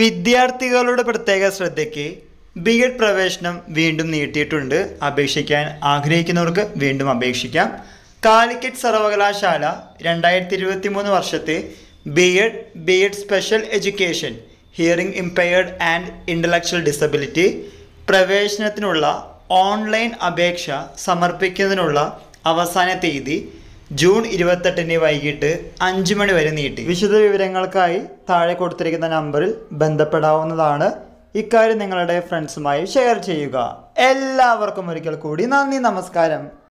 വിദ്യാർത്ഥികളുടെ പ്രത്യേക ശ്രദ്ധയ്ക്ക് ബി എഡ് പ്രവേശനം വീണ്ടും നീട്ടിയിട്ടുണ്ട് അപേക്ഷിക്കാൻ ആഗ്രഹിക്കുന്നവർക്ക് വീണ്ടും അപേക്ഷിക്കാം കാലിക്കറ്റ് സർവകലാശാല രണ്ടായിരത്തി ഇരുപത്തി മൂന്ന് വർഷത്തെ B Ed B Ed special education hearing impaired and intellectual disability പ്രവേശനത്തിനുള്ള ഓൺലൈൻ അപേക്ഷ സമർപ്പിക്കുന്നതിനുള്ള അവസാന തീയതി ജൂൺ ഇരുപത്തെട്ടിന് വൈകിട്ട് അഞ്ചു മണി വരെ നീട്ടി വിശദ വിവരങ്ങൾക്കായി താഴെ കൊടുത്തിരിക്കുന്ന നമ്പറിൽ ബന്ധപ്പെടാവുന്നതാണ് ഇക്കാര്യം നിങ്ങളുടെ ഫ്രണ്ട്സുമായി ഷെയർ ചെയ്യുക എല്ലാവർക്കും ഒരിക്കൽ കൂടി നന്ദി നമസ്കാരം